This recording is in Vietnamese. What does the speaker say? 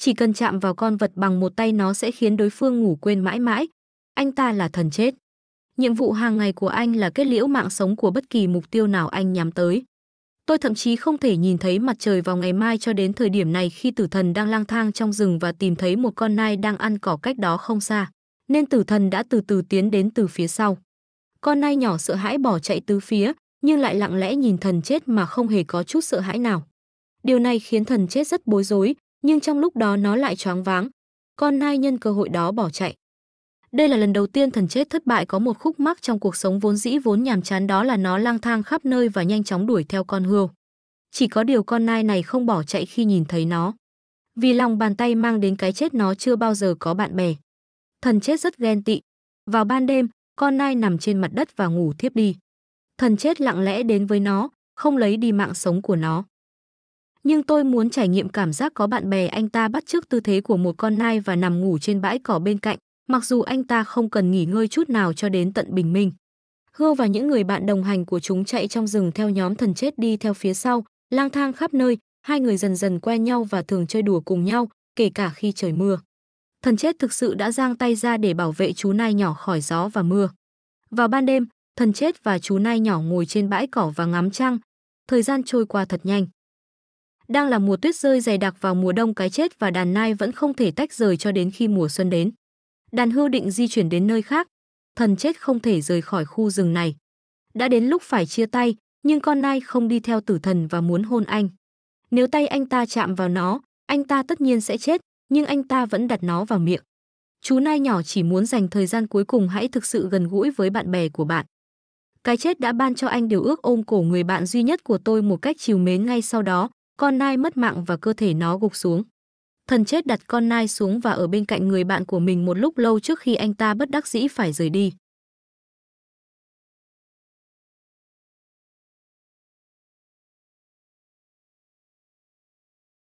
Chỉ cần chạm vào con vật bằng một tay nó sẽ khiến đối phương ngủ quên mãi mãi. Anh ta là thần chết. Nhiệm vụ hàng ngày của anh là kết liễu mạng sống của bất kỳ mục tiêu nào anh nhắm tới. Tôi thậm chí không thể nhìn thấy mặt trời vào ngày mai cho đến thời điểm này khi tử thần đang lang thang trong rừng và tìm thấy một con nai đang ăn cỏ cách đó không xa. Nên tử thần đã từ từ tiến đến từ phía sau. Con nai nhỏ sợ hãi bỏ chạy tứ phía, nhưng lại lặng lẽ nhìn thần chết mà không hề có chút sợ hãi nào. Điều này khiến thần chết rất bối rối, nhưng trong lúc đó nó lại choáng váng. Con nai nhân cơ hội đó bỏ chạy. Đây là lần đầu tiên thần chết thất bại có một khúc mắc trong cuộc sống vốn dĩ vốn nhàm chán đó là nó lang thang khắp nơi và nhanh chóng đuổi theo con hươu. Chỉ có điều con nai này không bỏ chạy khi nhìn thấy nó. Vì lòng bàn tay mang đến cái chết nó chưa bao giờ có bạn bè. Thần chết rất ghen tị. Vào ban đêm, con nai nằm trên mặt đất và ngủ thiếp đi. Thần chết lặng lẽ đến với nó, không lấy đi mạng sống của nó nhưng tôi muốn trải nghiệm cảm giác có bạn bè anh ta bắt chước tư thế của một con nai và nằm ngủ trên bãi cỏ bên cạnh, mặc dù anh ta không cần nghỉ ngơi chút nào cho đến tận bình minh. Gơ và những người bạn đồng hành của chúng chạy trong rừng theo nhóm thần chết đi theo phía sau, lang thang khắp nơi, hai người dần dần quen nhau và thường chơi đùa cùng nhau, kể cả khi trời mưa. Thần chết thực sự đã giang tay ra để bảo vệ chú nai nhỏ khỏi gió và mưa. Vào ban đêm, thần chết và chú nai nhỏ ngồi trên bãi cỏ và ngắm trăng. Thời gian trôi qua thật nhanh. Đang là mùa tuyết rơi dày đặc vào mùa đông cái chết và đàn nai vẫn không thể tách rời cho đến khi mùa xuân đến. Đàn hưu định di chuyển đến nơi khác, thần chết không thể rời khỏi khu rừng này. Đã đến lúc phải chia tay, nhưng con nai không đi theo tử thần và muốn hôn anh. Nếu tay anh ta chạm vào nó, anh ta tất nhiên sẽ chết, nhưng anh ta vẫn đặt nó vào miệng. Chú nai nhỏ chỉ muốn dành thời gian cuối cùng hãy thực sự gần gũi với bạn bè của bạn. Cái chết đã ban cho anh điều ước ôm cổ người bạn duy nhất của tôi một cách chiều mến ngay sau đó, con nai mất mạng và cơ thể nó gục xuống. Thần chết đặt con nai xuống và ở bên cạnh người bạn của mình một lúc lâu trước khi anh ta bất đắc dĩ phải rời đi.